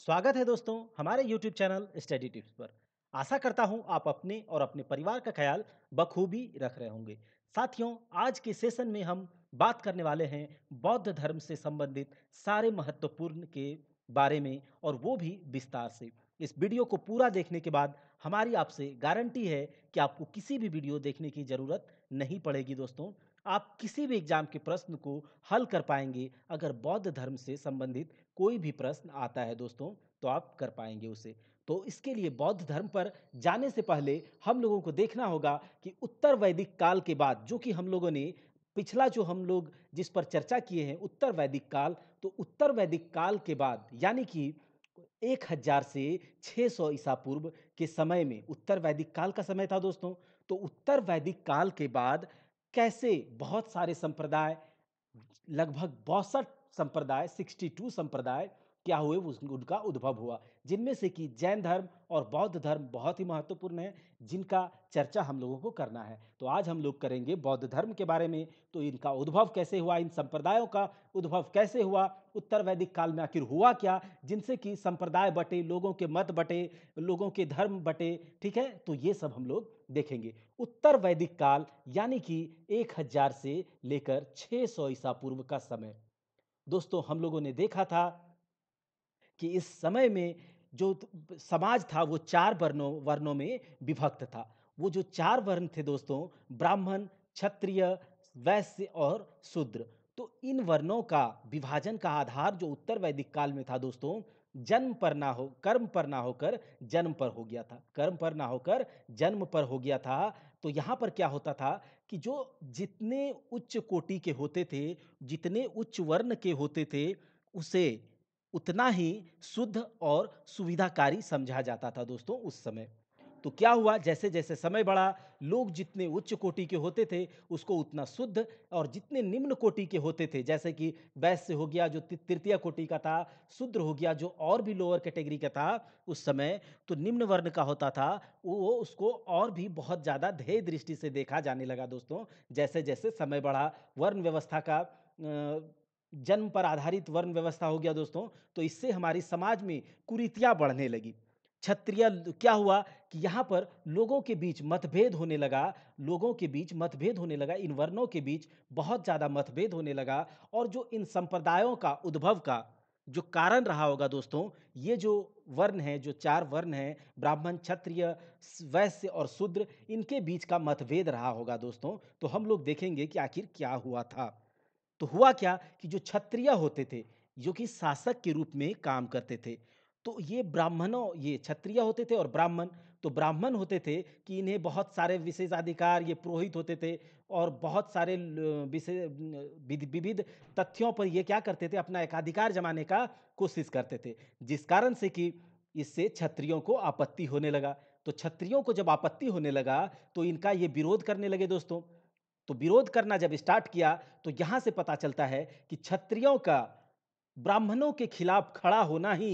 स्वागत है दोस्तों हमारे YouTube चैनल स्टडी टिप्स पर आशा करता हूं आप अपने और अपने परिवार का ख्याल बखूबी रख रहे होंगे साथियों आज के सेशन में हम बात करने वाले हैं बौद्ध धर्म से संबंधित सारे महत्वपूर्ण के बारे में और वो भी विस्तार से इस वीडियो को पूरा देखने के बाद हमारी आपसे गारंटी है कि आपको किसी भी वीडियो देखने की ज़रूरत नहीं पड़ेगी दोस्तों आप किसी भी एग्जाम के प्रश्न को हल कर पाएंगे अगर बौद्ध धर्म से संबंधित कोई भी प्रश्न आता है दोस्तों तो आप कर पाएंगे उसे तो इसके लिए बौद्ध धर्म पर जाने से पहले हम लोगों को देखना होगा कि उत्तर वैदिक काल के बाद जो कि हम लोगों ने पिछला जो हम लोग जिस पर चर्चा किए हैं उत्तर वैदिक काल तो उत्तर वैदिक काल के बाद यानी कि एक हजार से 600 सौ ईसा पूर्व के समय में उत्तर वैदिक काल का समय था दोस्तों तो उत्तर वैदिक काल के बाद कैसे बहुत सारे संप्रदाय लगभग बौसठ संप्रदाय 62 संप्रदाय क्या हुए उनका उद्भव हुआ जिनमें से कि जैन धर्म और बौद्ध धर्म बहुत ही महत्वपूर्ण है जिनका चर्चा हम लोगों को करना है तो आज हम लोग करेंगे बौद्ध धर्म के बारे में तो इनका उद्भव कैसे हुआ इन संप्रदायों का उद्भव कैसे हुआ उत्तर वैदिक काल में आखिर हुआ क्या जिनसे कि संप्रदाय बटे लोगों के मत बटे लोगों के धर्म बटे ठीक है तो ये सब हम लोग देखेंगे उत्तर वैदिक काल यानी कि एक से लेकर छः ईसा पूर्व का समय दोस्तों हम लोगों ने देखा था कि इस समय में जो समाज था वो चार वर्णों वर्णों में विभक्त था वो जो चार वर्ण थे दोस्तों ब्राह्मण क्षत्रिय वैश्य और शूद्र तो इन वर्णों का विभाजन का आधार जो उत्तर वैदिक काल में था दोस्तों जन्म पर ना हो कर्म पर ना होकर जन्म पर हो गया था कर्म पर ना होकर जन्म पर हो गया था तो यहाँ पर क्या होता था कि जो जितने उच्च कोटि के होते थे जितने उच्च वर्ण के होते थे उसे उतना ही शुद्ध और सुविधाकारी समझा जाता था दोस्तों उस समय तो क्या हुआ जैसे जैसे समय बढ़ा लोग जितने उच्च कोटि के होते थे उसको उतना शुद्ध और जितने निम्न कोटि के होते थे जैसे कि वैश्य हो गया जो तृतीय कोटि का था शुद्र हो गया जो और भी लोअर कैटेगरी का था उस समय तो निम्न वर्ण का होता था वो उसको और भी बहुत ज़्यादा ध्येय दृष्टि से देखा जाने लगा दोस्तों जैसे जैसे समय बढ़ा वर्ण व्यवस्था का जन्म पर आधारित वर्ण व्यवस्था हो गया दोस्तों तो इससे हमारी समाज में कुरीतियाँ बढ़ने लगी क्षत्रिय क्या हुआ कि यहाँ पर लोगों के बीच मतभेद होने लगा लोगों के बीच मतभेद होने लगा इन वर्णों के बीच बहुत ज़्यादा मतभेद होने लगा और जो इन संप्रदायों का उद्भव का जो कारण रहा होगा दोस्तों ये जो वर्ण हैं जो चार वर्ण हैं ब्राह्मण क्षत्रिय वैश्य और शूद्र इनके बीच का मतभेद रहा होगा दोस्तों तो हम लोग देखेंगे कि आखिर क्या हुआ था तो हुआ क्या कि जो क्षत्रिय होते थे जो कि शासक के रूप में काम करते थे तो ये ब्राह्मणों ये क्षत्रिय होते थे और ब्राह्मण तो ब्राह्मण होते थे कि इन्हें बहुत सारे विशेषाधिकार ये पुरोहित होते थे और बहुत सारे विशेष विविध तथ्यों पर ये क्या करते थे अपना एकाधिकार जमाने का कोशिश करते थे जिस कारण से कि इससे क्षत्रियों को आपत्ति होने लगा तो क्षत्रियों को जब आपत्ति होने लगा तो इनका ये विरोध करने लगे दोस्तों तो विरोध करना जब स्टार्ट किया तो यहाँ से पता चलता है कि क्षत्रियों का ब्राह्मणों के खिलाफ खड़ा होना ही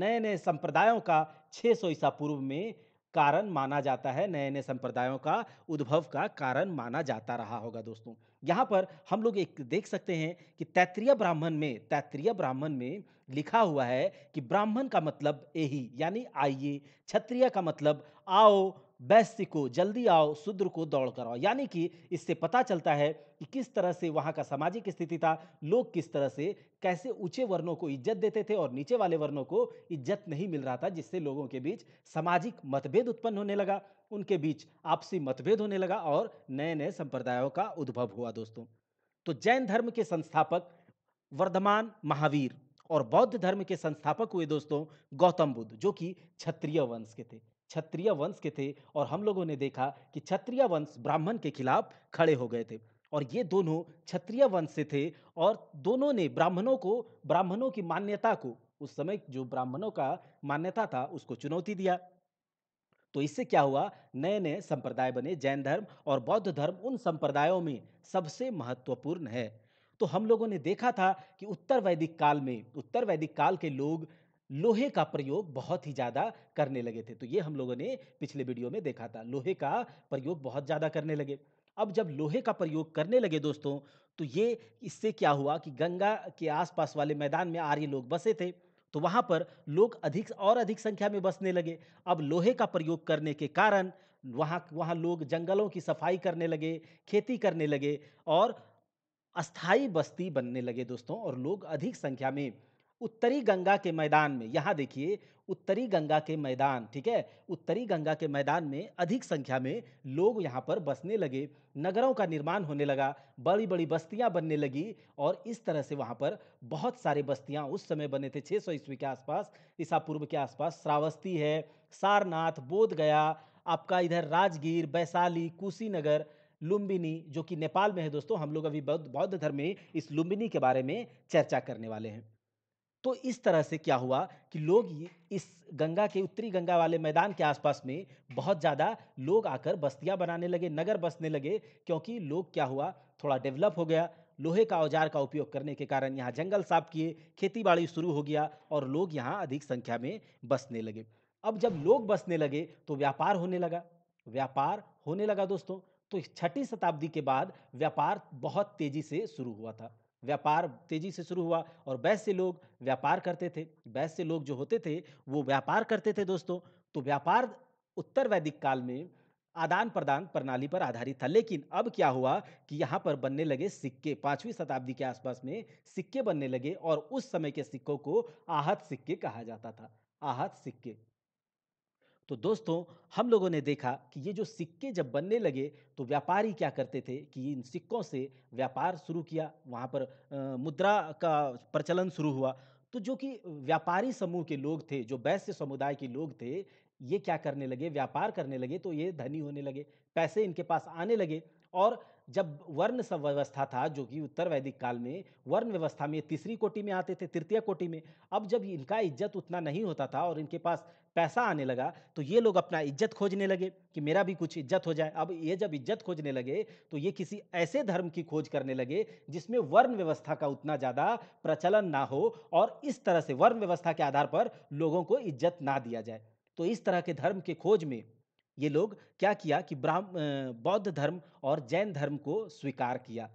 नए नए संप्रदायों का 600 सौ ईसा पूर्व में कारण माना जाता है नए नए संप्रदायों का उद्भव का कारण माना जाता रहा होगा दोस्तों यहाँ पर हम लोग एक देख सकते हैं कि तैतृय ब्राह्मण में तैतृय ब्राह्मण में लिखा हुआ है कि ब्राह्मण का मतलब यही यानी आइए क्षत्रिय का मतलब आओ वैश्य को जल्दी आओ शूद्र को दौड़ कराओ यानी कि इससे पता चलता है कि किस तरह से वहाँ का सामाजिक स्थिति था लोग किस तरह से कैसे ऊंचे वर्णों को इज्जत देते थे और नीचे वाले वर्णों को इज्जत नहीं मिल रहा था जिससे लोगों के बीच सामाजिक मतभेद उत्पन्न होने लगा उनके बीच आपसी मतभेद होने लगा और नए नए संप्रदायों का उद्भव हुआ दोस्तों तो जैन धर्म के संस्थापक वर्धमान महावीर और बौद्ध धर्म के संस्थापक हुए दोस्तों गौतम बुद्ध जो कि क्षत्रिय वंश के थे क्षत्रिय वंश के थे और हम लोगों ने देखा कि क्षत्रिय वंश ब्राह्मण के खिलाफ खड़े हो गए थे और ये दोनों क्षत्रिय वंश से थे और दोनों ने ब्राह्मणों को ब्राह्मणों की मान्यता को उस समय जो ब्राह्मणों का मान्यता था उसको चुनौती दिया तो इससे क्या हुआ नए नए संप्रदाय बने जैन धर्म और बौद्ध धर्म उन संप्रदायों में सबसे महत्वपूर्ण है तो हम लोगों ने देखा था कि उत्तर वैदिक काल में उत्तर वैदिक काल के लोग लोहे का प्रयोग बहुत ही ज़्यादा करने लगे थे तो ये हम लोगों ने पिछले वीडियो में देखा था लोहे का प्रयोग बहुत ज़्यादा करने लगे अब जब लोहे का प्रयोग करने लगे दोस्तों तो ये इससे क्या हुआ कि गंगा के आसपास वाले मैदान में आर्य लोग बसे थे तो वहाँ पर लोग अधिक और अधिक संख्या में बसने लगे अब लोहे का प्रयोग करने के कारण वहाँ वहाँ लोग जंगलों की सफाई करने लगे खेती करने लगे और अस्थाई बस्ती बनने लगे दोस्तों और लोग अधिक संख्या में उत्तरी गंगा के मैदान में यहाँ देखिए उत्तरी गंगा के मैदान ठीक है उत्तरी गंगा के मैदान में अधिक संख्या में लोग यहाँ पर बसने लगे नगरों का निर्माण होने लगा बड़ी बड़ी बस्तियाँ बनने लगी और इस तरह से वहाँ पर बहुत सारे बस्तियाँ उस समय बने थे 600 सौ ईस्वी के आसपास ईसा पूर्व के आसपास श्रावस्ती है सारनाथ बोध गया आपका इधर राजगीर वैशाली कुशीनगर लुम्बिनी जो कि नेपाल में है दोस्तों हम लोग अभी बौद्ध धर्म में इस लुम्बिनी के बारे में चर्चा करने वाले हैं तो इस तरह से क्या हुआ कि लोग इस गंगा के उत्तरी गंगा वाले मैदान के आसपास में बहुत ज़्यादा लोग आकर बस्तियाँ बनाने लगे नगर बसने लगे क्योंकि लोग क्या हुआ थोड़ा डेवलप हो गया लोहे का औजार का उपयोग करने के कारण यहाँ जंगल साफ किए खेती बाड़ी शुरू हो गया और लोग यहाँ अधिक संख्या में बसने लगे अब जब लोग बसने लगे तो व्यापार होने लगा व्यापार होने लगा दोस्तों तो छठी शताब्दी के बाद व्यापार बहुत तेजी से शुरू हुआ था व्यापार तेजी से शुरू हुआ और वैश्य लोग व्यापार करते थे वैश्य लोग जो होते थे वो व्यापार करते थे दोस्तों तो व्यापार उत्तर वैदिक काल में आदान प्रदान प्रणाली पर आधारित था लेकिन अब क्या हुआ कि यहाँ पर बनने लगे सिक्के पांचवी शताब्दी के आसपास में सिक्के बनने लगे और उस समय के सिक्कों को आहत सिक्के कहा जाता था आहत सिक्के तो दोस्तों हम लोगों ने देखा कि ये जो सिक्के जब बनने लगे तो व्यापारी क्या करते थे कि इन सिक्कों से व्यापार शुरू किया वहाँ पर आ, मुद्रा का प्रचलन शुरू हुआ तो जो कि व्यापारी समूह के लोग थे जो वैश्य समुदाय के लोग थे ये क्या करने लगे व्यापार करने लगे तो ये धनी होने लगे पैसे इनके पास आने लगे और जब वर्ण व्यवस्था था जो कि उत्तर वैदिक काल में वर्ण व्यवस्था में तीसरी कोटि में आते थे तृतीय कोटि में अब जब इनका इज्जत उतना नहीं होता था और इनके पास पैसा आने लगा तो ये लोग अपना इज्जत खोजने लगे कि मेरा भी कुछ इज्जत हो जाए अब ये जब इज्जत खोजने लगे तो ये किसी ऐसे धर्म की खोज करने लगे जिसमें वर्ण व्यवस्था का उतना ज़्यादा प्रचलन ना हो और इस तरह से वर्ण व्यवस्था के आधार पर लोगों को इज्जत ना दिया जाए तो इस तरह के धर्म के खोज में ये लोग क्या किया कि ब्राह्म बौद्ध धर्म और जैन धर्म को स्वीकार किया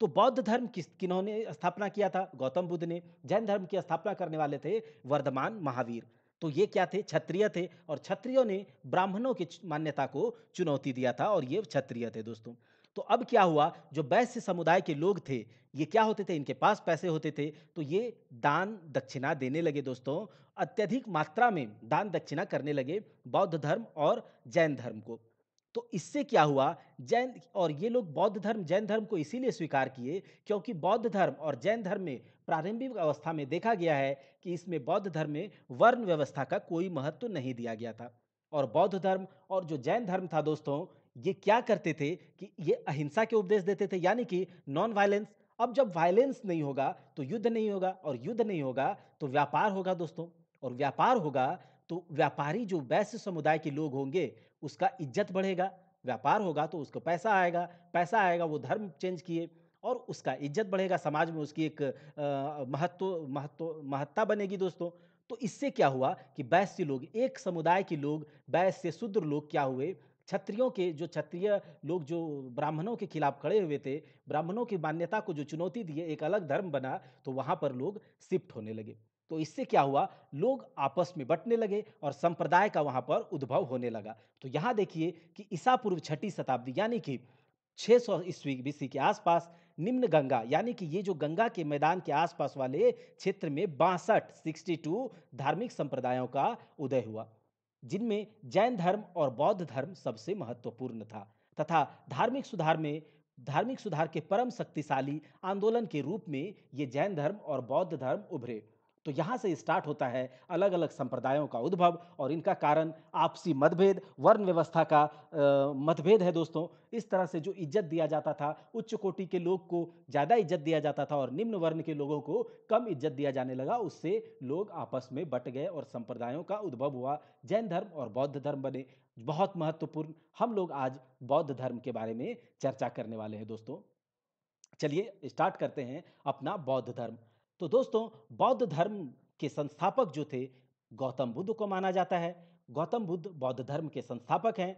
तो बौद्ध धर्म किस किन्होंने स्थापना किया था गौतम बुद्ध ने जैन धर्म की स्थापना करने वाले थे वर्धमान महावीर तो ये क्या थे क्षत्रिय थे और क्षत्रियों ने ब्राह्मणों की मान्यता को चुनौती दिया था और ये क्षत्रिय थे दोस्तों तो अब क्या हुआ जो वैश्य समुदाय के लोग थे ये क्या होते थे इनके पास पैसे होते थे तो ये दान दक्षिणा देने लगे दोस्तों अत्यधिक मात्रा में दान दक्षिणा करने लगे बौद्ध धर्म और जैन धर्म को तो इससे क्या हुआ जैन और ये लोग बौद्ध धर्म जैन धर्म को इसीलिए स्वीकार किए क्योंकि बौद्ध धर्म और जैन धर्म में प्रारंभिक अवस्था में देखा गया है कि इसमें बौद्ध धर्म में वर्ण व्यवस्था का कोई महत्व नहीं दिया गया था और बौद्ध धर्म और जो जैन धर्म था दोस्तों ये क्या करते थे कि ये अहिंसा के उपदेश देते थे यानी कि नॉन वायलेंस अब जब वायलेंस नहीं होगा तो युद्ध नहीं होगा और युद्ध नहीं होगा तो व्यापार होगा दोस्तों और व्यापार होगा तो व्यापारी जो वैश्य समुदाय के लोग होंगे उसका इज्जत बढ़ेगा व्यापार होगा तो उसको पैसा आएगा पैसा आएगा वो धर्म चेंज किए और उसका इज्जत बढ़ेगा समाज में उसकी एक महत्व महत्व महत्ता बनेगी दोस्तों तो इससे क्या हुआ कि वैश्य लोग एक समुदाय के लोग वैश्य शूद्र लोग क्या हुए क्षत्रियों के जो क्षत्रिय लोग जो ब्राह्मणों के खिलाफ खड़े हुए थे ब्राह्मणों की मान्यता को जो चुनौती दिए एक अलग धर्म बना तो वहाँ पर लोग शिफ्ट होने लगे तो इससे क्या हुआ लोग आपस में बटने लगे और संप्रदाय का वहाँ पर उद्भव होने लगा तो यहाँ देखिए कि ईसा पूर्व छठी शताब्दी यानी कि 600 सौ ईस्वी बीसी के आसपास निम्न गंगा यानी कि ये जो गंगा के मैदान के आसपास वाले क्षेत्र में बासठ सिक्सटी धार्मिक संप्रदायों का उदय हुआ जिनमें जैन धर्म और बौद्ध धर्म सबसे महत्वपूर्ण था तथा धार्मिक सुधार में धार्मिक सुधार के परम शक्तिशाली आंदोलन के रूप में ये जैन धर्म और बौद्ध धर्म उभरे तो यहाँ से स्टार्ट होता है अलग अलग संप्रदायों का उद्भव और इनका कारण आपसी मतभेद वर्ण व्यवस्था का मतभेद है दोस्तों इस तरह से जो इज्जत दिया जाता था उच्च कोटि के लोग को ज़्यादा इज्जत दिया जाता था और निम्न वर्ण के लोगों को कम इज्जत दिया जाने लगा उससे लोग आपस में बट गए और संप्रदायों का उद्भव हुआ जैन धर्म और बौद्ध धर्म बने बहुत महत्वपूर्ण हम लोग आज बौद्ध धर्म के बारे में चर्चा करने वाले हैं दोस्तों चलिए स्टार्ट करते हैं अपना बौद्ध धर्म तो दोस्तों बौद्ध धर्म के संस्थापक जो थे गौतम बुद्ध को माना जाता है गौतम बुद्ध बौद्ध धर्म के संस्थापक हैं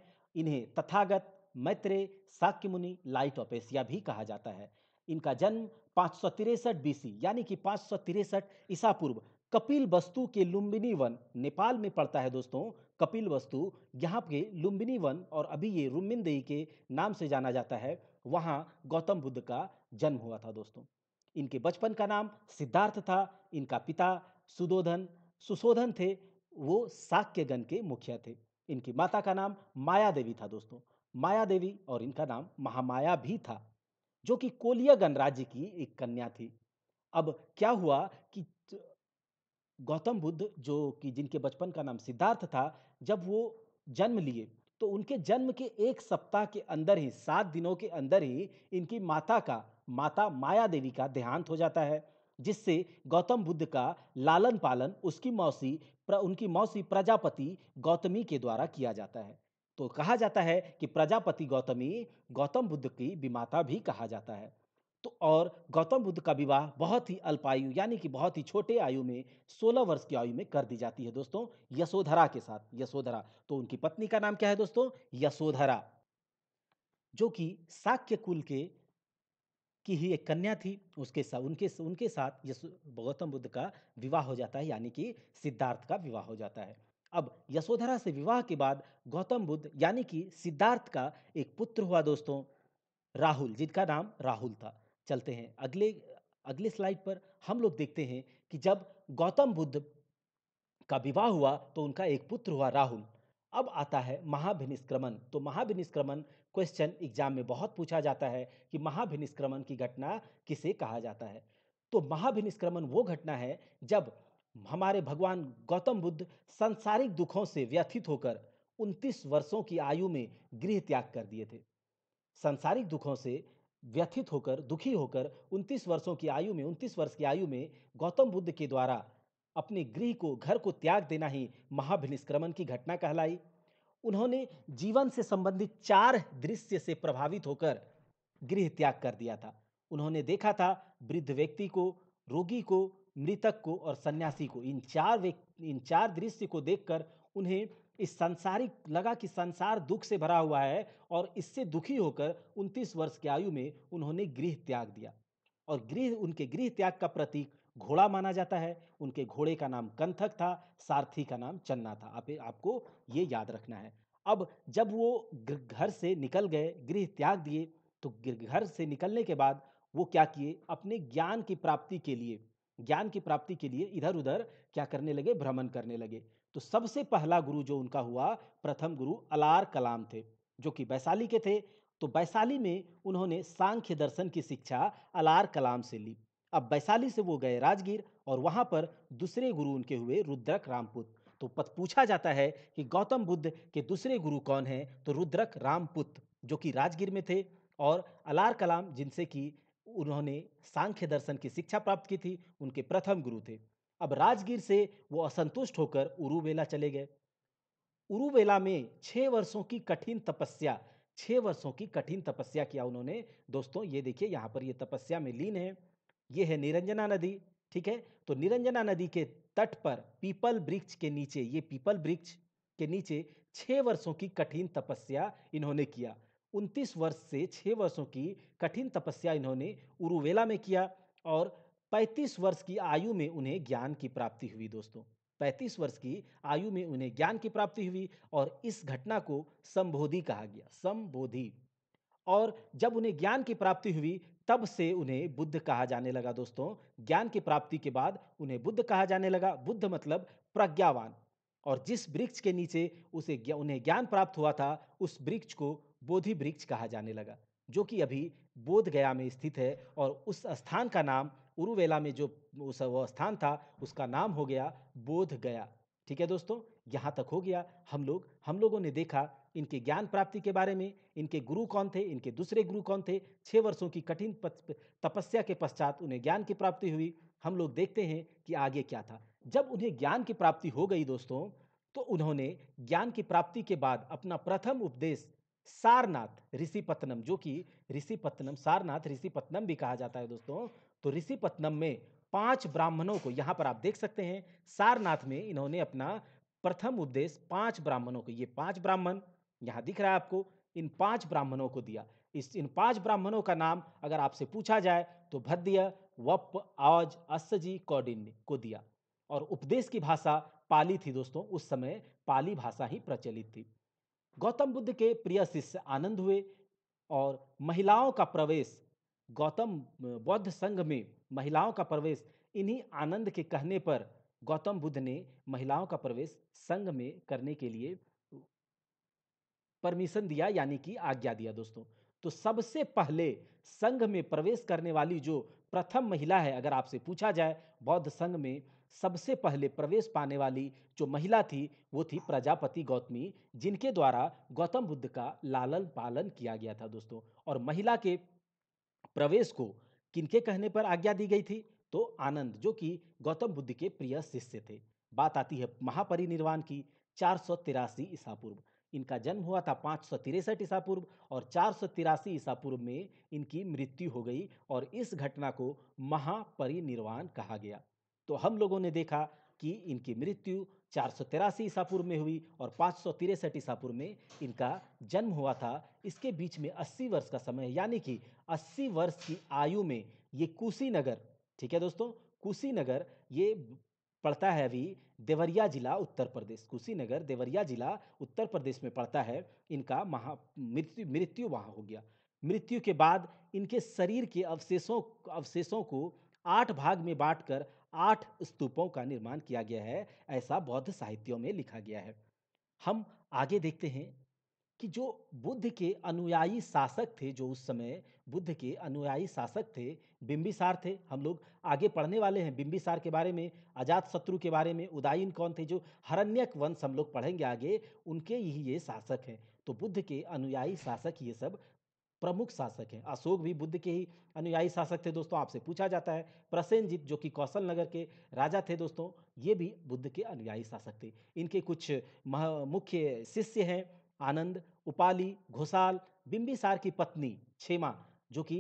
इन्हें तथागत मैत्रेय साक्य मुनि लाइट ऑफ एशिया भी कहा जाता है इनका जन्म पाँच सौ तिरसठ बीसी यानी कि पाँच सौ तिरसठ ईसा पूर्व कपिल वस्तु के लुम्बिनी वन नेपाल में पड़ता है दोस्तों कपिल वस्तु यहाँ के लुम्बिनी वन और अभी ये रुमिनदेई के नाम से जाना जाता है वहाँ गौतम बुद्ध का जन्म हुआ था दोस्तों इनके बचपन का नाम सिद्धार्थ था इनका पिता सुदोधन सुशोधन थे वो गण के मुखिया थे इनकी माता का नाम माया देवी था दोस्तों माया देवी और इनका नाम महामाया भी था जो कि कोलिया गणराज्य की एक कन्या थी अब क्या हुआ कि गौतम बुद्ध जो कि जिनके बचपन का नाम सिद्धार्थ था जब वो जन्म लिए तो उनके जन्म के एक सप्ताह के अंदर ही सात दिनों के अंदर ही इनकी माता का माता माया देवी का देहांत हो जाता है जिससे गौतम बुद्ध का लालन पालन उसकी मौसी प्र, उनकी मौसी प्रजापति गौतमी के द्वारा किया जाता है तो कहा जाता है कि प्रजापति गौतमी गौतम बुद्ध की विमाता भी कहा जाता है तो और गौतम बुद्ध का विवाह बहुत ही अल्प आयु यानी कि बहुत ही छोटे आयु में 16 वर्ष की आयु में कर दी जाती है दोस्तों यशोधरा के साथ यशोधरा तो उनकी पत्नी का नाम क्या है दोस्तों यशोधरा जो कि साक्य कुल के की ही एक कन्या थी उसके साथ उनके उनके साथ यसु गौतम बुद्ध का विवाह हो जाता है यानी कि सिद्धार्थ का विवाह हो जाता है अब यशोधरा से विवाह के बाद गौतम बुद्ध यानी कि सिद्धार्थ का एक पुत्र हुआ दोस्तों राहुल जिनका नाम राहुल था चलते हैं अगले अगले स्लाइड पर हम लोग देखते हैं कि जब गौतम बुद्ध का विवाह हुआ तो उनका एक पुत्र हुआ राहुल अब आता है महाभिनिष्क्रमण तो महाभिनिष्क्रमण क्वेश्चन एग्जाम में बहुत पूछा जाता है कि महाभिनिष्क्रमण की घटना किसे कहा जाता है तो महाभिनिष्क्रमण वो घटना है जब हमारे भगवान गौतम बुद्ध सांसारिक दुखों से व्यथित होकर 29 वर्षों की आयु में गृह त्याग कर दिए थे सांसारिक दुखों से व्यथित होकर दुखी होकर 29 वर्षों की आयु में 29 वर्ष की आयु में गौतम बुद्ध के द्वारा अपने गृह को घर को त्याग देना ही महाभिनिष्क्रमण की घटना कहलाई उन्होंने जीवन से संबंधित चार दृश्य से प्रभावित होकर गृह त्याग कर दिया था उन्होंने देखा था वृद्ध व्यक्ति को रोगी को मृतक को और सन्यासी को इन चार इन चार दृश्य को देखकर उन्हें इस संसारिक लगा कि संसार दुख से भरा हुआ है और इससे दुखी होकर 29 वर्ष की आयु में उन्होंने गृह त्याग दिया और गृह उनके गृह त्याग का प्रतीक घोड़ा माना जाता है उनके घोड़े का नाम कंथक था सारथी का नाम चन्ना था आप आपको ये याद रखना है अब जब वो घर से निकल गए गृह त्याग दिए तो घर से निकलने के बाद वो क्या किए अपने ज्ञान की प्राप्ति के लिए ज्ञान की प्राप्ति के लिए इधर उधर क्या करने लगे भ्रमण करने लगे तो सबसे पहला गुरु जो उनका हुआ प्रथम गुरु अलार कलाम थे जो कि वैशाली के थे तो वैशाली में उन्होंने सांख्य दर्शन की शिक्षा अलार कलाम से ली अब वैशाली से वो गए राजगीर और वहाँ पर दूसरे गुरु उनके हुए रुद्रक रामपुत तो पत पूछा जाता है कि गौतम बुद्ध के दूसरे गुरु कौन हैं तो रुद्रक रामपुत जो कि राजगीर में थे और अलार कलाम जिनसे कि उन्होंने सांख्य दर्शन की शिक्षा प्राप्त की थी उनके प्रथम गुरु थे अब राजगीर से वो असंतुष्ट होकर उरुवेला चले गए उरुवेला में छः वर्षों की कठिन तपस्या छः वर्षों की कठिन तपस्या किया उन्होंने दोस्तों ये देखिए यहाँ पर ये तपस्या में लीन है ये है निरंजना नदी ठीक है तो निरंजना नदी के तट पर पीपल वृक्ष के नीचे ये पीपल वृक्ष के नीचे छः वर्षों की कठिन तपस्या इन्होंने किया उनतीस वर्ष से छः वर्षों की कठिन तपस्या इन्होंने उरुवेला में किया और पैंतीस वर्ष की आयु में उन्हें ज्ञान की प्राप्ति हुई दोस्तों पैंतीस वर्ष की आयु में उन्हें ज्ञान की प्राप्ति हुई और इस घटना को संबोधि कहा गया संबोधि और जब उन्हें ज्ञान की प्राप्ति हुई तब से उन्हें बुद्ध कहा जाने लगा दोस्तों ज्ञान की प्राप्ति के बाद उन्हें बुद्ध कहा जाने लगा बुद्ध मतलब प्रज्ञावान और जिस वृक्ष के नीचे उसे उन्हें ज्ञान प्राप्त हुआ था उस वृक्ष को बोधि वृक्ष कहा जाने लगा जो कि अभी बोध गया में स्थित है और उस स्थान का नाम उरुवेला में जो उस वो स्थान था उसका नाम हो गया बोध गया ठीक है दोस्तों यहाँ तक हो गया हम लोग हम लोगों ने देखा इनके ज्ञान प्राप्ति के बारे में इनके गुरु कौन थे इनके दूसरे गुरु कौन थे छः वर्षों की कठिन तपस्या के पश्चात उन्हें ज्ञान की प्राप्ति हुई हम लोग देखते हैं कि आगे क्या था जब उन्हें ज्ञान की प्राप्ति हो गई दोस्तों तो उन्होंने ज्ञान की प्राप्ति के बाद अपना प्रथम उपदेश सारनाथ ऋषिपत्नम जो कि ऋषिपत्नम सारनाथ ऋषिपत्नम भी कहा जाता है दोस्तों तो ऋषिपत्नम में पांच ब्राह्मणों को यहाँ पर आप देख सकते हैं सारनाथ में इन्होंने अपना प्रथम उपदेश पांच ब्राह्मणों को ये पांच ब्राह्मण यहाँ दिख रहा है आपको इन पांच ब्राह्मणों को दिया इस इन पांच ब्राह्मणों का नाम अगर आपसे पूछा जाए तो भद्य वप आज अस्सजी कौडिन्य को दिया और उपदेश की भाषा पाली थी दोस्तों उस समय पाली भाषा ही प्रचलित थी गौतम बुद्ध के प्रिय शिष्य आनंद हुए और महिलाओं का प्रवेश गौतम बौद्ध संघ में महिलाओं का प्रवेश इन्हीं आनंद के कहने पर गौतम बुद्ध ने महिलाओं का प्रवेश संघ में करने के लिए परमिशन दिया यानी कि आज्ञा दिया दोस्तों तो सबसे पहले संघ में प्रवेश करने वाली जो प्रथम महिला है अगर आपसे पूछा जाए बौद्ध संघ में सबसे पहले प्रवेश पाने वाली जो महिला थी वो थी प्रजापति गौतमी जिनके द्वारा गौतम बुद्ध का लालन पालन किया गया था दोस्तों और महिला के प्रवेश को किनके कहने पर आज्ञा दी गई थी तो आनंद जो कि गौतम बुद्ध के प्रिय शिष्य थे बात आती है महापरिनिर्वाण की चार सौ तिरासी ईसा पूर्व इनका जन्म हुआ था पाँच सौ तिरसठ ईसा पूर्व और चार सौ तिरासी ईसा पूर्व में इनकी मृत्यु हो गई और इस घटना को महापरिनिर्वाण कहा गया तो हम लोगों ने देखा कि इनकी मृत्यु चार सौ तिरासी ईसा पूर्व में हुई और पाँच सौ तिरसठ ईसा पूर्व में इनका जन्म हुआ था इसके बीच में अस्सी वर्ष का समय यानी कि अस्सी वर्ष की आयु में ये कुशीनगर ठीक है दोस्तों कुशीनगर ये पड़ता है अभी देवरिया जिला उत्तर प्रदेश कुशीनगर देवरिया जिला उत्तर प्रदेश में पड़ता है इनका महा मृत्यु मृत्यु वहाँ हो गया मृत्यु के बाद इनके शरीर के अवशेषों अवशेषों को आठ भाग में बांटकर आठ स्तूपों का निर्माण किया गया है ऐसा बौद्ध साहित्यों में लिखा गया है हम आगे देखते हैं कि जो बुद्ध के अनुयायी शासक थे जो उस समय बुद्ध के अनुयायी शासक थे बिम्बिसार थे हम लोग आगे पढ़ने वाले हैं बिम्बिसार के बारे में अजात शत्रु के बारे में उदायन कौन थे जो हरण्यक वंश हम लोग पढ़ेंगे आगे उनके ही ये शासक हैं तो बुद्ध के अनुयायी शासक ये सब प्रमुख शासक हैं अशोक भी बुद्ध के ही अनुयायी शासक थे दोस्तों आपसे पूछा जाता है प्रसेंजित जो कि कौशल नगर के राजा थे दोस्तों ये भी बुद्ध के अनुयायी शासक थे इनके कुछ मुख्य शिष्य हैं आनंद उपाली घोषाल बिम्बिसार की पत्नी क्षेमा जो कि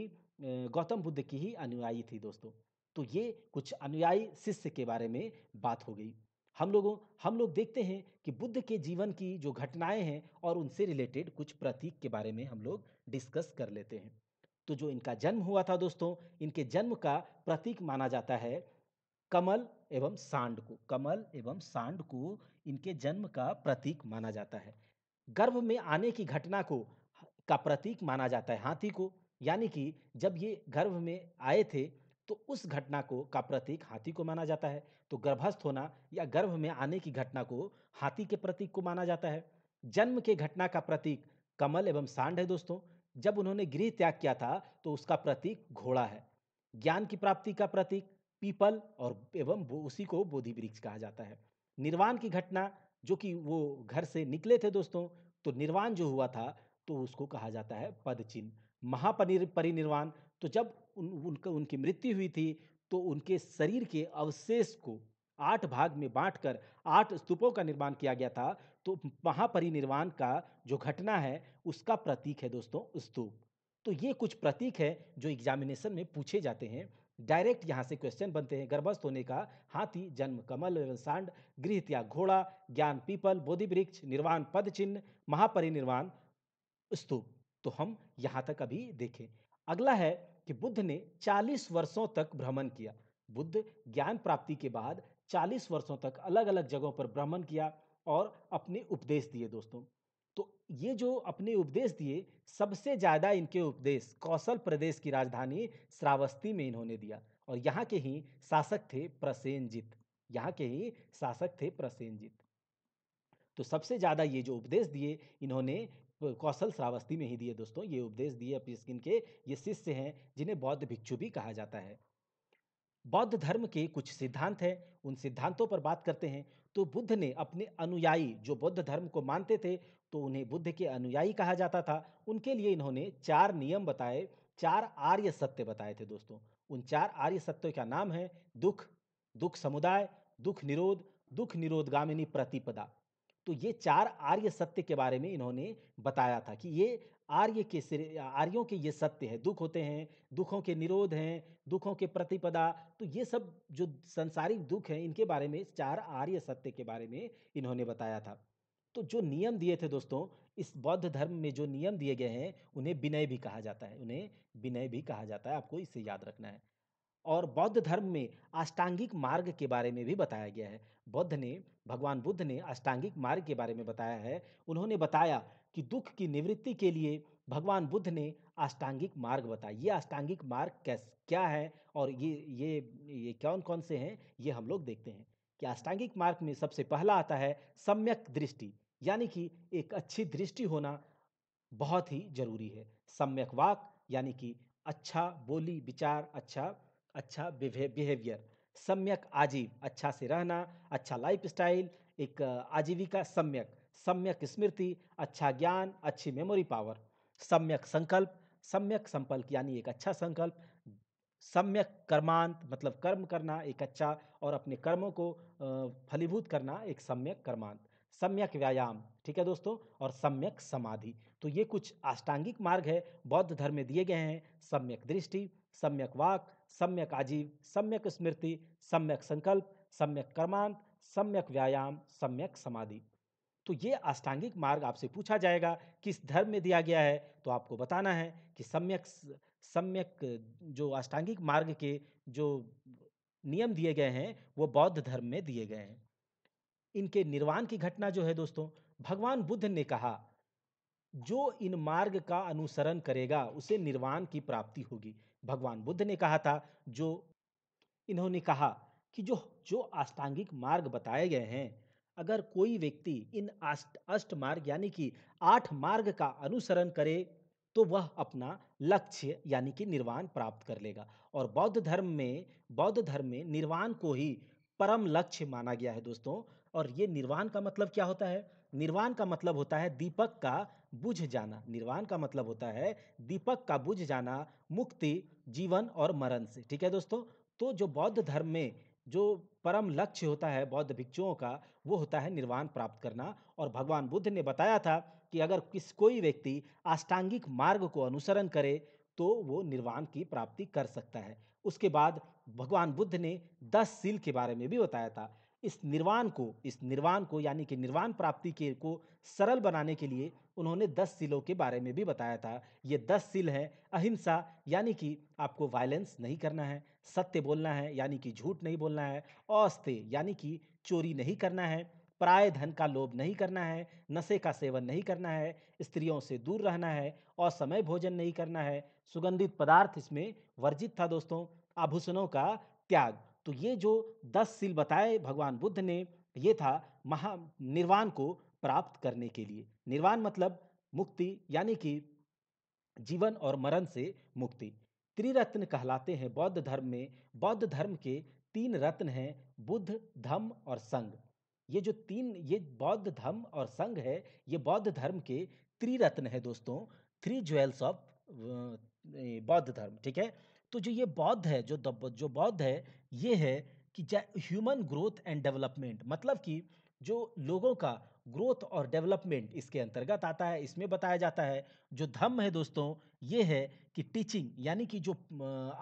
गौतम बुद्ध की ही अनुयायी थी दोस्तों तो ये कुछ अनुयायी शिष्य के बारे में बात हो गई हम लोगों हम लोग देखते हैं कि बुद्ध के जीवन की जो घटनाएं हैं और उनसे रिलेटेड कुछ प्रतीक के बारे में हम लोग डिस्कस कर लेते हैं तो जो इनका जन्म हुआ था दोस्तों इनके जन्म का प्रतीक माना जाता है कमल एवं सांड को कमल एवं सांड को इनके जन्म का प्रतीक माना जाता है गर्भ में आने की घटना को का प्रतीक माना जाता है हाथी को यानी कि जब ये गर्भ में आए थे तो उस घटना को का प्रतीक हाथी को माना जाता है तो गर्भस्थ होना या गर्भ में आने की घटना को हाथी के प्रतीक को माना जाता है जन्म के घटना का प्रतीक कमल एवं सांड है दोस्तों जब उन्होंने गृह त्याग किया था तो उसका प्रतीक घोड़ा है ज्ञान की प्राप्ति का प्रतीक पीपल और एवं उसी को बोधि वृक्ष कहा जाता है निर्वाण की घटना जो कि वो घर से निकले थे दोस्तों तो निर्वाण जो हुआ था तो उसको कहा जाता है पद चिन्ह महापरि परिनिर्वाण तो जब उन उनका उनकी मृत्यु हुई थी तो उनके शरीर के अवशेष को आठ भाग में बांटकर आठ स्तूपों का निर्माण किया गया था तो महापरिनिर्वाण का जो घटना है उसका प्रतीक है दोस्तों स्तूप तो ये कुछ प्रतीक है जो एग्जामिनेशन में पूछे जाते हैं डायरेक्ट यहाँ से क्वेश्चन बनते हैं गर्भस्थ होने का हाथी जन्म कमल एवं सांड गृहित घोड़ा ज्ञान पीपल बोधि वृक्ष निर्वाण पद चिन्ह महापरिनिर्वाण स्तूप तो हम यहाँ तक अभी देखें अगला है कि बुद्ध ने 40 वर्षों तक भ्रमण किया बुद्ध ज्ञान प्राप्ति के बाद 40 वर्षों तक अलग अलग जगहों पर भ्रमण किया और अपने उपदेश दिए दोस्तों तो ये जो अपने उपदेश दिए सबसे ज़्यादा इनके उपदेश कौशल प्रदेश की राजधानी श्रावस्ती में इन्होंने दिया और यहाँ के ही शासक थे प्रसेनजीत यहाँ के ही शासक थे प्रसेनजीत तो सबसे ज़्यादा ये जो उपदेश दिए इन्होंने कौशल श्रावस्ती में ही दिए दोस्तों ये उपदेश दिए स्किन के ये शिष्य हैं जिन्हें बौद्ध भिक्षु भी कहा जाता है बौद्ध धर्म के कुछ सिद्धांत हैं उन सिद्धांतों पर बात करते हैं तो बुद्ध ने अपने अनुयायी जो बौद्ध धर्म को मानते थे तो उन्हें बुद्ध के अनुयायी कहा जाता था उनके लिए इन्होंने चार नियम बताए चार आर्य सत्य बताए थे दोस्तों उन चार आर्य सत्यों का नाम है दुख दुख समुदाय दुख निरोध दुख निरोधगामिनी प्रतिपदा तो ये चार आर्य सत्य के बारे में इन्होंने बताया था कि ये आर्य के सिर आर्यों के ये सत्य है दुख होते हैं दुखों के निरोध हैं दुखों के प्रतिपदा तो ये सब जो संसारिक दुख हैं इनके बारे में चार आर्य सत्य के बारे में इन्होंने बताया था तो जो नियम दिए थे दोस्तों इस बौद्ध धर्म में जो नियम दिए गए हैं उन्हें विनय भी कहा जाता है उन्हें विनय भी कहा जाता है आपको इसे याद रखना है और बौद्ध धर्म में अष्टांगिक मार्ग के बारे में भी बताया गया है बौद्ध ने भगवान बुद्ध ने अष्टांगिक मार्ग के बारे में बताया है उन्होंने बताया कि दुख की निवृत्ति के लिए भगवान बुद्ध ने अष्टांगिक मार्ग बताया ये अष्टांगिक मार्ग कैस क्या है और ये ये ये कौन कौन से हैं ये हम लोग देखते हैं कि अष्टांगिक मार्ग में सबसे पहला आता है सम्यक दृष्टि यानी कि एक अच्छी दृष्टि होना बहुत ही जरूरी है सम्यक वाक यानी कि अच्छा बोली विचार अच्छा अच्छा बिहेवियर सम्यक आजीव अच्छा से रहना अच्छा लाइफ स्टाइल एक आजीविका सम्यक सम्यक स्मृति अच्छा ज्ञान अच्छी मेमोरी पावर सम्यक संकल्प सम्यक संकल्प यानी एक अच्छा संकल्प सम्यक कर्मांत मतलब कर्म करना एक अच्छा और अपने कर्मों को फलीभूत करना एक सम्यक कर्मांत सम्यक व्यायाम ठीक है दोस्तों और सम्यक समाधि तो ये कुछ अष्टांगिक मार्ग है बौद्ध धर्म में दिए गए हैं सम्यक दृष्टि सम्यक वाक सम्यक आजीव सम्यक स्मृति सम्यक संकल्प सम्यक कर्मांत सम्यक व्यायाम सम्यक समाधि तो ये अष्टांगिक मार्ग आपसे पूछा जाएगा किस धर्म में दिया गया है तो आपको बताना है कि सम्यक सम्यक जो अष्टांगिक मार्ग के जो नियम दिए गए हैं वो बौद्ध धर्म में दिए गए हैं इनके निर्वाण की घटना जो है दोस्तों भगवान बुद्ध ने कहा जो इन मार्ग का अनुसरण करेगा उसे निर्वाण की प्राप्ति होगी भगवान बुद्ध ने कहा था जो इन्होंने कहा कि जो जो अष्टांगिक मार्ग बताए गए हैं अगर कोई व्यक्ति इन अष्ट अष्ट मार्ग यानी कि आठ मार्ग का अनुसरण करे तो वह अपना लक्ष्य यानी कि निर्वाण प्राप्त कर लेगा और बौद्ध धर्म में बौद्ध धर्म में निर्वाण को ही परम लक्ष्य माना गया है दोस्तों और ये निर्वाण का मतलब क्या होता है निर्वाण का मतलब होता है दीपक का बुझ जाना निर्वाण का मतलब होता है दीपक का बुझ जाना मुक्ति जीवन और मरण से ठीक है दोस्तों तो जो बौद्ध धर्म में जो परम लक्ष्य होता है बौद्ध भिक्षुओं का वो होता है निर्वाण प्राप्त करना और भगवान बुद्ध ने बताया था कि अगर किस कोई व्यक्ति अष्टांगिक मार्ग को अनुसरण करे तो वो निर्वाण की प्राप्ति कर सकता है उसके बाद भगवान बुद्ध ने दस सील के बारे में भी बताया था इस निर्वाण को इस निर्वाण को यानी कि निर्वाण प्राप्ति के को सरल बनाने के लिए उन्होंने दस सिलों के बारे में भी बताया था ये दस सिल हैं अहिंसा यानी कि आपको वायलेंस नहीं करना है सत्य बोलना है यानी कि झूठ नहीं बोलना है औस्त्य यानी कि चोरी नहीं करना है प्राय धन का लोभ नहीं करना है नशे का सेवन नहीं करना है स्त्रियों से दूर रहना है और समय भोजन नहीं करना है सुगंधित पदार्थ इसमें वर्जित था दोस्तों आभूषणों का त्याग तो ये जो दस सिल बताए भगवान बुद्ध ने ये था महा निर्वाण को प्राप्त करने के लिए निर्वाण मतलब मुक्ति यानी कि जीवन और मरण से मुक्ति त्रिरत्न कहलाते हैं बौद्ध धर्म में बौद्ध धर्म के तीन रत्न हैं बुद्ध धम्म और संघ ये जो तीन ये बौद्ध धम्म और संघ है ये बौद्ध धर्म के त्रिरत्न है दोस्तों थ्री ज्वेल्स ऑफ बौद्ध धर्म ठीक है तो जो ये बौद्ध है जो जो बौद्ध है ये है कि ह्यूमन ग्रोथ एंड डेवलपमेंट मतलब कि जो लोगों का ग्रोथ और डेवलपमेंट इसके अंतर्गत आता है इसमें बताया जाता है जो धम्म है दोस्तों ये है कि टीचिंग यानी कि जो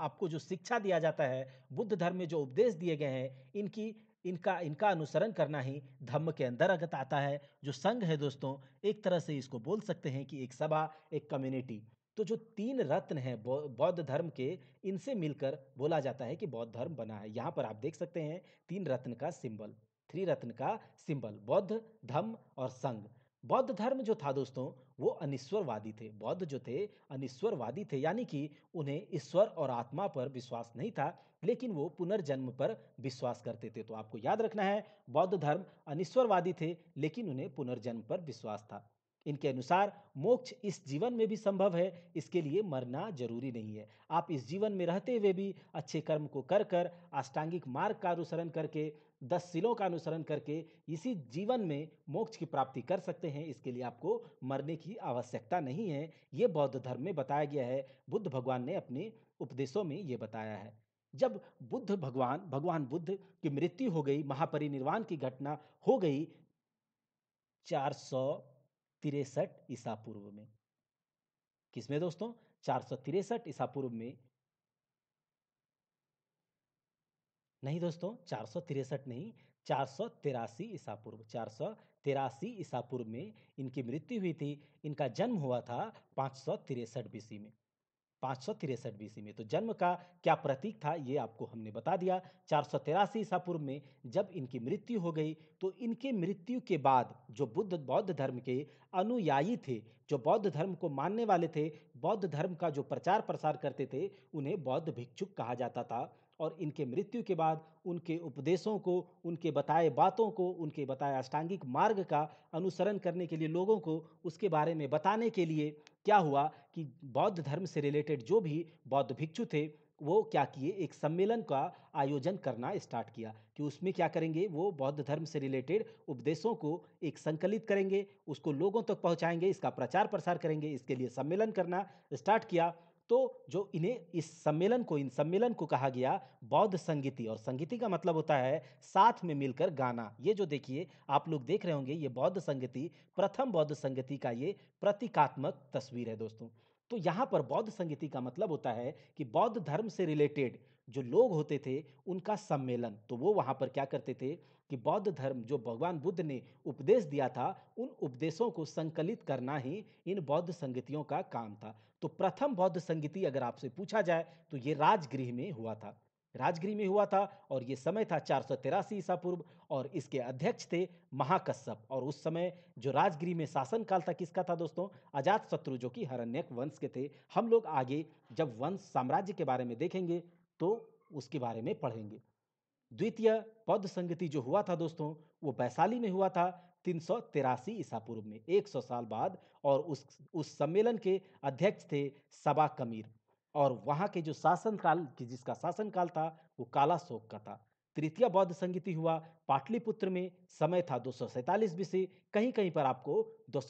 आपको जो शिक्षा दिया जाता है बुद्ध धर्म में जो उपदेश दिए गए हैं इनकी इनका इनका अनुसरण करना ही धम्म के अगत आता है जो संघ है दोस्तों एक तरह से इसको बोल सकते हैं कि एक सभा एक कम्युनिटी तो जो तीन रत्न हैं बौद्ध धर्म के इनसे मिलकर बोला जाता है कि बौद्ध धर्म बना है यहाँ पर आप देख सकते हैं तीन रत्न का सिंबल थ्री रत्न का सिंबल बौद्ध धर्म और संघ बौद्ध धर्म जो था दोस्तों वो अनिश्वरवादी थे बौद्ध जो थे अनिश्वरवादी थे यानी कि उन्हें ईश्वर और आत्मा पर विश्वास नहीं था लेकिन वो पुनर्जन्म पर विश्वास करते थे तो आपको याद रखना है बौद्ध धर्म अनिश्वरवादी थे लेकिन उन्हें पुनर्जन्म पर विश्वास था इनके अनुसार मोक्ष इस जीवन में भी संभव है इसके लिए मरना जरूरी नहीं है आप इस जीवन में रहते हुए भी अच्छे कर्म को कर कर अष्टांगिक मार्ग का अनुसरण करके दस सिलों का अनुसरण करके इसी जीवन में मोक्ष की प्राप्ति कर सकते हैं इसके लिए आपको मरने की आवश्यकता नहीं है ये बौद्ध धर्म में बताया गया है बुद्ध भगवान ने अपने उपदेशों में ये बताया है जब बुद्ध भगवान भगवान बुद्ध की मृत्यु हो गई महापरिनिर्वाण की घटना हो गई चार सौ तिरसठ ईसा पूर्व में किसमें दोस्तों चार सौ तिरसठ ईसा पूर्व में नहीं दोस्तों चार सौ तिरसठ नहीं चार सौ तिरासी ईसा पूर्व चार सौ तिरासी ईसा पूर्व में इनकी मृत्यु हुई थी इनका जन्म हुआ था पाँच सौ तिरसठ बीसी में पाँच सौ तिरसठ बीसी में तो जन्म का क्या प्रतीक था ये आपको हमने बता दिया चार सौ तिरासी ईसा पूर्व में जब इनकी मृत्यु हो गई तो इनके मृत्यु के बाद जो बुद्ध बौद्ध धर्म के अनुयायी थे जो बौद्ध धर्म को मानने वाले थे बौद्ध धर्म का जो प्रचार प्रसार करते थे उन्हें बौद्ध भिक्षुक कहा जाता था और इनके मृत्यु के बाद उनके उपदेशों को उनके बताए बातों को उनके बताए अष्टांगिक मार्ग का अनुसरण करने के लिए लोगों को उसके बारे में बताने के लिए क्या हुआ कि बौद्ध धर्म से रिलेटेड जो भी बौद्ध भिक्षु थे वो क्या किए एक सम्मेलन का आयोजन करना स्टार्ट किया कि उसमें क्या करेंगे वो बौद्ध धर्म से रिलेटेड उपदेशों को एक संकलित करेंगे उसको लोगों तक पहुंचाएंगे इसका प्रचार प्रसार करेंगे इसके लिए सम्मेलन करना स्टार्ट किया तो जो इन्हें इस सम्मेलन को इन सम्मेलन को कहा गया बौद्ध संगीति और संगीति का मतलब होता है साथ में मिलकर गाना ये जो देखिए आप लोग देख रहे होंगे ये बौद्ध संगीति प्रथम बौद्ध संगीति का ये प्रतीकात्मक तस्वीर है दोस्तों तो यहाँ पर बौद्ध संगीति का मतलब होता है कि बौद्ध धर्म से रिलेटेड जो लोग होते थे उनका सम्मेलन तो वो वहाँ पर क्या करते थे कि बौद्ध धर्म जो भगवान बुद्ध ने उपदेश दिया था उन उपदेशों को संकलित करना ही इन बौद्ध संगतियों का काम था तो प्रथम बौद्ध संगीति अगर आपसे पूछा जाए तो ये राजगृह में हुआ था राजगृह में हुआ था और ये समय था चार सौ तिरासी ईसा पूर्व और इसके अध्यक्ष थे महाकश्यप और उस समय जो राजगृह में शासन काल था किसका था दोस्तों अजात शत्रु जो कि हरण्यक वंश के थे हम लोग आगे जब वंश साम्राज्य के बारे में देखेंगे तो उसके बारे में पढ़ेंगे द्वितीय बौद्ध संगति जो हुआ था दोस्तों वो वैशाली में हुआ था तीन सौ तिरासी ईसा पूर्व में एक सौ साल बाद और उस उस सम्मेलन के अध्यक्ष थे सबा कमीर और वहाँ के जो शासनकाल जिसका शासनकाल था वो काला शोक का था तृतीय बौद्ध संगीति हुआ पाटलिपुत्र में समय था दो सौ कहीं कहीं पर आपको दो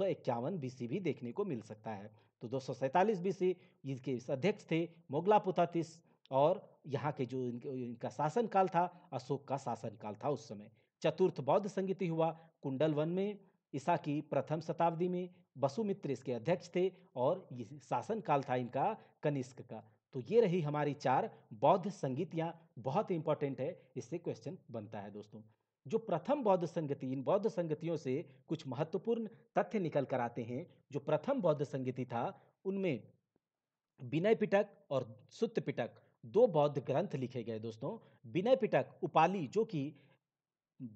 बीसी भी देखने को मिल सकता है तो दो सौ बी सी इनके अध्यक्ष थे मोगला पुतातिस और यहाँ के जो इनके इनका शासनकाल था अशोक का शासनकाल था उस समय चतुर्थ बौद्ध संगीति हुआ कुंडल वन में ईसा की प्रथम शताब्दी में बसुमित्र इसके अध्यक्ष थे और ये शासन काल था इनका कनिष्क का तो ये रही हमारी चार बौद्ध संगीतियाँ बहुत इंपॉर्टेंट है इससे क्वेश्चन बनता है दोस्तों जो प्रथम बौद्ध संगति इन बौद्ध संगतियों से कुछ महत्वपूर्ण तथ्य निकल कर आते हैं जो प्रथम बौद्ध संगति था उनमें विनय पिटक और सूत्र पिटक दो बौद्ध ग्रंथ लिखे गए दोस्तों विनय पिटक उपाली जो कि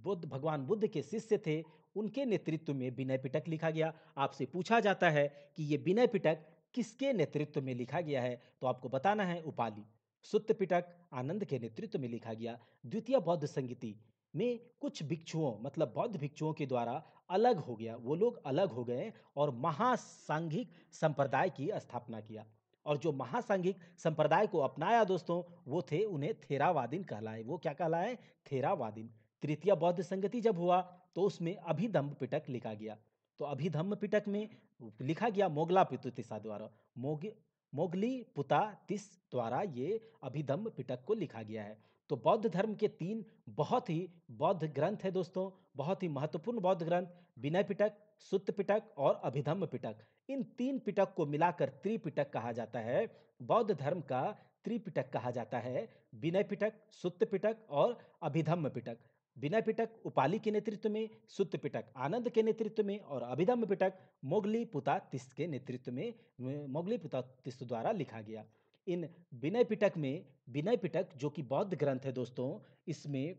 बुद्ध भगवान बुद्ध के शिष्य थे उनके नेतृत्व में विनय पिटक लिखा गया आपसे पूछा जाता है कि ये विनय पिटक किसके नेतृत्व में लिखा गया है तो आपको बताना है उपाली सुत्त पिटक आनंद के नेतृत्व में लिखा गया द्वितीय बौद्ध संगीति में कुछ भिक्षुओं मतलब बौद्ध भिक्षुओं के द्वारा अलग हो गया वो लोग अलग हो गए और महासांघिक संप्रदाय की स्थापना किया और जो महासांघिक संप्रदाय को अपनाया दोस्तों वो थे उन्हें थेरावादिन कहलाए वो क्या कहलाए थेरावादिन तृतीय बौद्ध संगति जब हुआ तो उसमें अभिधम्म पिटक लिखा गया तो अभिधम्म पिटक में लिखा गया मोगला पितुतिसा द्वारा मोग मोगली पुता तिस द्वारा ये अभिधम्म पिटक को लिखा गया है तो बौद्ध धर्म के तीन बहुत ही बौद्ध ग्रंथ है दोस्तों बहुत ही महत्वपूर्ण बौद्ध ग्रंथ विनय पिटक सुत्त पिटक और अभिधम्म पिटक इन तीन पिटक को मिलाकर त्रिपिटक कहा जाता है बौद्ध धर्म का त्रिपिटक कहा जाता है विनय पिटक सुत्त पिटक और अभिधम्म पिटक विनय पिटक उपाली के नेतृत्व में सुत्त पिटक आनंद के नेतृत्व में और अभिधम पिटक मोगली पुता तिस्त के नेतृत्व में मोगली पुता तिस्त द्वारा लिखा गया इन विनय पिटक में विनय पिटक जो कि बौद्ध ग्रंथ है दोस्तों इसमें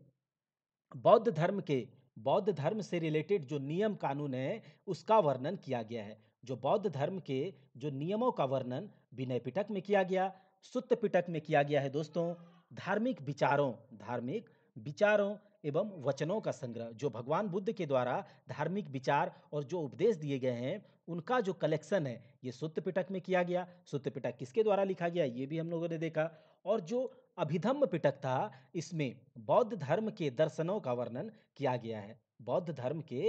बौद्ध धर्म के बौद्ध धर्म से रिलेटेड जो नियम कानून है उसका वर्णन किया गया है जो बौद्ध धर्म के जो नियमों का वर्णन विनय पिटक में किया गया सुत्त पिटक में किया गया है दोस्तों धार्मिक विचारों धार्मिक विचारों एवं वचनों का संग्रह जो भगवान बुद्ध के द्वारा धार्मिक विचार और जो उपदेश दिए गए हैं उनका जो कलेक्शन है ये सूत्र पिटक में किया गया सुत्त पिटक किसके द्वारा लिखा गया ये भी हम लोगों ने देखा और जो अभिधम्म पिटक था इसमें बौद्ध धर्म के दर्शनों का वर्णन किया गया है बौद्ध धर्म के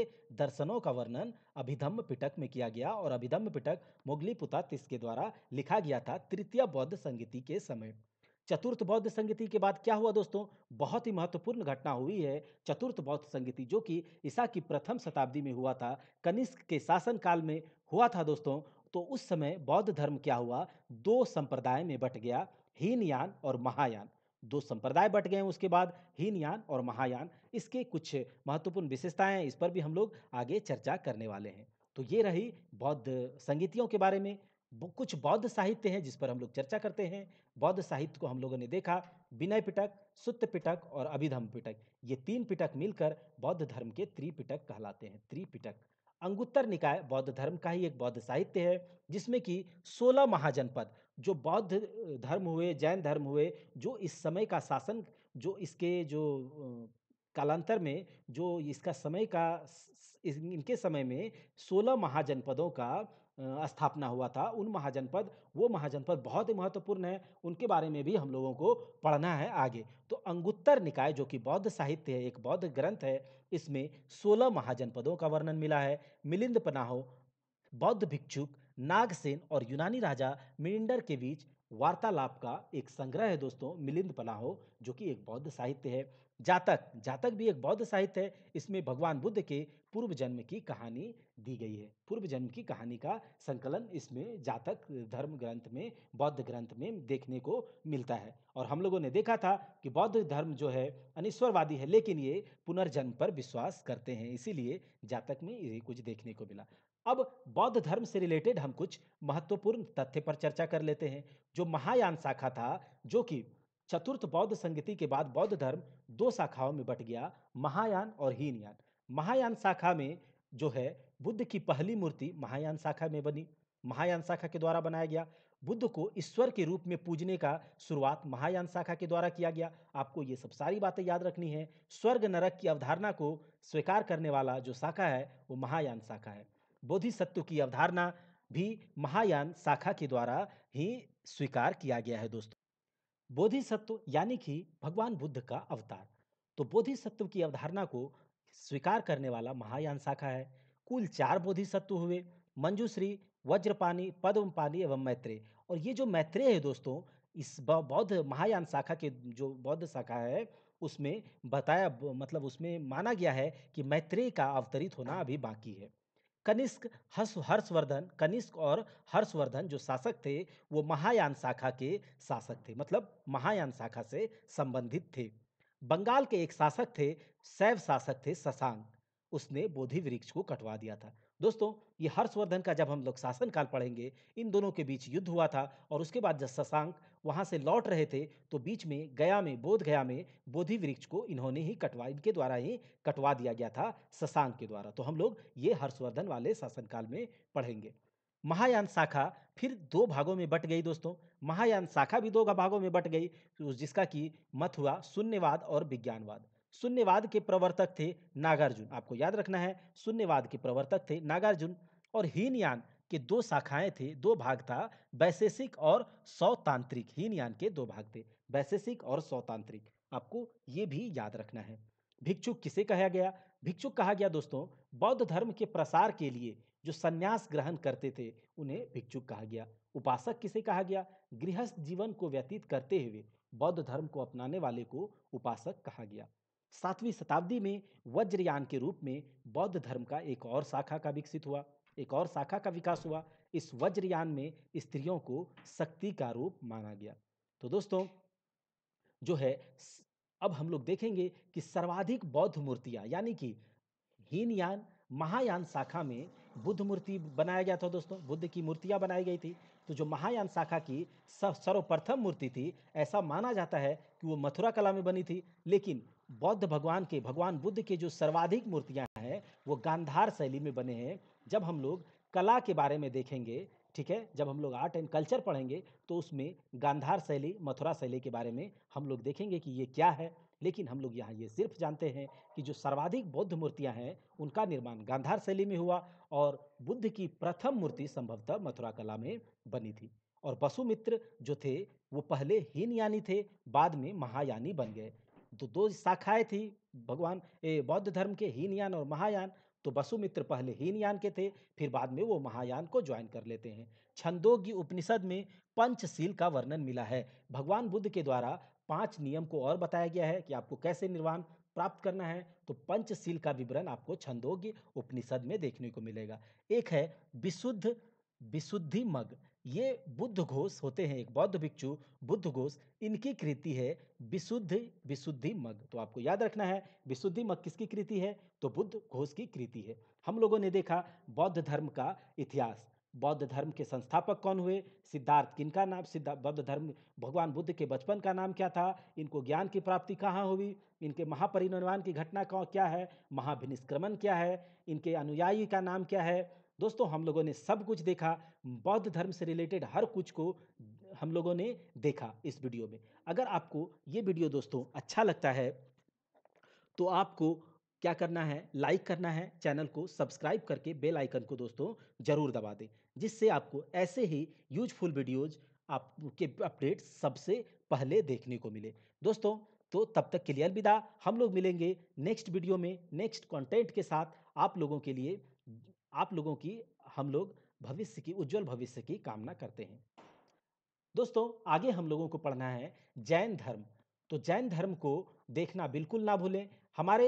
दर्शनों का वर्णन अभिधम्म पिटक में किया गया और अभिधम्म पिटक मुगली पुता के द्वारा लिखा गया था तृतीय बौद्ध संगीति के समय चतुर्थ बौद्ध संगति के बाद क्या हुआ दोस्तों बहुत ही महत्वपूर्ण घटना हुई है चतुर्थ बौद्ध संगति जो कि ईसा की प्रथम शताब्दी में हुआ था कनिष्क के शासन काल में हुआ था दोस्तों तो उस समय बौद्ध धर्म क्या हुआ दो संप्रदाय में बट गया हीनयान और महायान दो संप्रदाय बट गए हैं उसके बाद हीनयान और महायान इसके कुछ महत्वपूर्ण विशेषताएं इस पर भी हम लोग आगे चर्चा करने वाले हैं तो ये रही बौद्ध संगीतियों के बारे में कुछ बौद्ध साहित्य हैं जिस पर हम लोग चर्चा करते हैं बौद्ध साहित्य को हम लोगों ने देखा विनय पिटक सुत्त पिटक और अभिधम पिटक ये तीन पिटक मिलकर बौद्ध धर्म के त्रिपिटक कहलाते हैं त्रिपिटक अंगुत्तर निकाय बौद्ध धर्म का ही एक बौद्ध साहित्य है जिसमें कि 16 महाजनपद जो बौद्ध धर्म हुए जैन धर्म हुए जो इस समय का शासन जो इसके जो कालांतर में जो इसका समय का इनके समय में 16 महाजनपदों का स्थापना हुआ था उन महाजनपद वो महाजनपद बहुत ही महत्वपूर्ण है उनके बारे में भी हम लोगों को पढ़ना है आगे तो अंगुत्तर निकाय जो कि बौद्ध साहित्य है एक बौद्ध ग्रंथ है इसमें सोलह महाजनपदों का वर्णन मिला है मिलिंद पनाहो बौद्ध भिक्षुक नागसेन और यूनानी राजा मिलिंडर के बीच वार्तालाप का एक संग्रह है दोस्तों मिलिंद पनाहो जो कि एक बौद्ध साहित्य है जातक जातक भी एक बौद्ध साहित्य है इसमें भगवान बुद्ध के पूर्व जन्म की कहानी दी गई है पूर्व जन्म की कहानी का संकलन इसमें जातक धर्म ग्रंथ में बौद्ध ग्रंथ में देखने को मिलता है और हम लोगों ने देखा था कि बौद्ध धर्म जो है अनिश्वरवादी है लेकिन ये पुनर्जन्म पर विश्वास करते हैं इसीलिए जातक में ये कुछ देखने को मिला अब बौद्ध धर्म से रिलेटेड हम कुछ महत्वपूर्ण तथ्य पर चर्चा कर लेते हैं जो महायान शाखा था जो कि चतुर्थ बौद्ध संगति के बाद बौद्ध धर्म दो शाखाओं में बट गया महायान और हीनयान महायान शाखा में जो है बुद्ध की पहली मूर्ति महायान शाखा में बनी महायान शाखा के द्वारा बनाया गया बुद्ध को ईश्वर के रूप में पूजने का शुरुआत महायान शाखा के द्वारा किया गया आपको ये सब सारी बातें याद रखनी है स्वर्ग नरक की अवधारणा को स्वीकार करने वाला जो शाखा है वो महायान शाखा है बोधिसत्व की अवधारणा भी महायान शाखा के द्वारा ही स्वीकार किया गया है दोस्तों बोधिसत्व यानी कि भगवान बुद्ध का अवतार तो बोधिसत्व की अवधारणा को स्वीकार करने वाला महायान शाखा है कुल चार बोधिसत्व हुए मंजूश्री वज्रपानी पद्मपानी एवं मैत्रेय और ये जो मैत्रेय है दोस्तों इस बौद्ध महायान शाखा के जो बौद्ध शाखा है उसमें बताया मतलब उसमें माना गया है कि मैत्रेय का अवतरित होना अभी बाकी है कनिष्क हर्ष हर्षवर्धन कनिष्क और हर्षवर्धन जो शासक थे वो महायान शाखा के शासक थे मतलब महायान शाखा से संबंधित थे बंगाल के एक शासक थे शैव शासक थे ससांग उसने बोधि वृक्ष को कटवा दिया था दोस्तों ये हर्षवर्धन का जब हम लोग शासनकाल पढ़ेंगे इन दोनों के बीच युद्ध हुआ था और उसके बाद जब ससांग वहाँ से लौट रहे थे तो बीच में गया में बोध गया में बोधि वृक्ष को इन्होंने ही कटवा इनके द्वारा ही कटवा दिया गया था शशांक के द्वारा तो हम लोग ये हर्षवर्धन वाले शासनकाल में पढ़ेंगे महायान शाखा फिर दो भागों में बट गई दोस्तों महायान शाखा भी दो भागों में बट गई तो जिसका कि मत हुआ शून्यवाद और विज्ञानवाद शून्यवाद के प्रवर्तक थे नागार्जुन आपको याद रखना है शून्यवाद के प्रवर्तक थे नागार्जुन और हीनयान के दो शाखाएं थे दो भाग था वैशेषिक और सौतांत्रिक हीन यान के दो भाग थे वैशेषिक और सौतांत्रिक आपको ये भी याद रखना है भिक्षुक किसे कहा गया भिक्षुक कहा गया दोस्तों बौद्ध धर्म के प्रसार के लिए जो सन्यास ग्रहण करते थे उन्हें भिक्षुक कहा गया उपासक किसे कहा गया गृहस्थ जीवन को व्यतीत करते हुए बौद्ध धर्म को अपनाने वाले को उपासक कहा गया सातवीं शताब्दी में वज्रयान के रूप में बौद्ध धर्म का एक और शाखा का विकसित हुआ एक और शाखा का विकास हुआ इस वज्रयान में स्त्रियों को शक्ति का रूप माना गया तो दोस्तों जो है अब हम लोग देखेंगे कि सर्वाधिक बौद्ध मूर्तियां यानी कि हीनयान महायान शाखा में बुद्ध मूर्ति बनाया गया था दोस्तों बुद्ध की मूर्तियां बनाई गई थी तो जो महायान शाखा की सर्वप्रथम मूर्ति थी ऐसा माना जाता है कि वो मथुरा कला में बनी थी लेकिन बौद्ध भगवान के भगवान बुद्ध के जो सर्वाधिक मूर्तियां हैं वो गांधार शैली में बने हैं जब हम लोग कला के बारे में देखेंगे ठीक है जब हम लोग आर्ट एंड कल्चर पढ़ेंगे तो उसमें गांधार शैली मथुरा शैली के बारे में हम लोग देखेंगे कि ये क्या है लेकिन हम लोग यहाँ ये सिर्फ जानते हैं कि जो सर्वाधिक बौद्ध मूर्तियाँ हैं उनका निर्माण गांधार शैली में हुआ और बुद्ध की प्रथम मूर्ति संभवतः मथुरा कला में बनी थी और वसुमित्र जो थे वो पहले हीनयानी थे बाद में महायानी बन गए तो दो शाखाएं थी भगवान बौद्ध धर्म के हीनयान और महायान तो बसुमित्र पहले हीनयान के थे फिर बाद में वो महायान को ज्वाइन कर लेते हैं छंदोग्य उपनिषद में पंचशील का वर्णन मिला है भगवान बुद्ध के द्वारा पांच नियम को और बताया गया है कि आपको कैसे निर्वाण प्राप्त करना है तो पंचशील का विवरण आपको छंदोग्य उपनिषद में देखने को मिलेगा एक है विशुद्ध विशुद्धि मग ये बुद्ध घोष होते हैं एक बौद्ध भिक्षु बुद्ध घोष इनकी कृति है विशुद्ध विशुद्धि मग तो आपको याद रखना है विशुद्धि मग किसकी कृति है तो बुद्ध घोष की कृति है हम लोगों ने देखा बौद्ध धर्म का इतिहास बौद्ध धर्म के संस्थापक कौन हुए सिद्धार्थ किनका नाम सिद्धार्थ बौद्ध धर्म भगवान बुद्ध के बचपन का नाम क्या था इनको ज्ञान की प्राप्ति कहाँ हुई इनके महापरिनिर्वाण की घटना क्या है महाभिनिष्क्रमण क्या है इनके अनुयायी का नाम क्या है दोस्तों हम लोगों ने सब कुछ देखा बौद्ध धर्म से रिलेटेड हर कुछ को हम लोगों ने देखा इस वीडियो में अगर आपको ये वीडियो दोस्तों अच्छा लगता है तो आपको क्या करना है लाइक करना है चैनल को सब्सक्राइब करके बेल आइकन को दोस्तों ज़रूर दबा दें जिससे आपको ऐसे ही यूजफुल वीडियोज़ आपके अपडेट सबसे पहले देखने को मिले दोस्तों तो तब तक के लिए अलविदा हम लोग मिलेंगे नेक्स्ट वीडियो में नेक्स्ट कंटेंट के साथ आप लोगों के लिए आप लोगों की हम लोग भविष्य की उज्जवल भविष्य की कामना करते हैं दोस्तों आगे हम लोगों को पढ़ना है जैन धर्म तो जैन धर्म को देखना बिल्कुल ना भूलें हमारे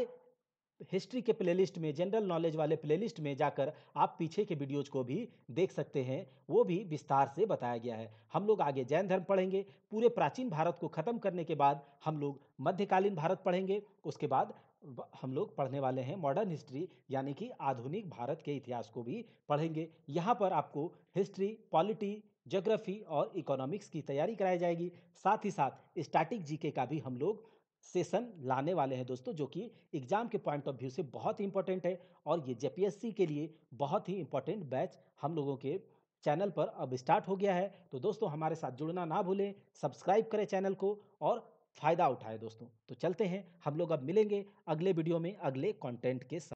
हिस्ट्री के प्लेलिस्ट में जनरल नॉलेज वाले प्लेलिस्ट में जाकर आप पीछे के वीडियोज को भी देख सकते हैं वो भी विस्तार से बताया गया है हम लोग आगे जैन धर्म पढ़ेंगे पूरे प्राचीन भारत को ख़त्म करने के बाद हम लोग मध्यकालीन भारत पढ़ेंगे उसके बाद हम लोग पढ़ने वाले हैं मॉडर्न हिस्ट्री यानी कि आधुनिक भारत के इतिहास को भी पढ़ेंगे यहाँ पर आपको हिस्ट्री पॉलिटी जोग्राफी और इकोनॉमिक्स की तैयारी कराई जाएगी साथ ही साथ स्टैटिक जीके का भी हम लोग सेशन लाने वाले हैं दोस्तों जो कि एग्जाम के पॉइंट ऑफ व्यू से बहुत ही इंपॉर्टेंट है और ये जेपीएससी के लिए बहुत ही इंपॉर्टेंट बैच हम लोगों के चैनल पर अब स्टार्ट हो गया है तो दोस्तों हमारे साथ जुड़ना ना भूलें सब्सक्राइब करें चैनल को और फ़ायदा उठाए दोस्तों तो चलते हैं हम लोग अब मिलेंगे अगले वीडियो में अगले कॉन्टेंट के साथ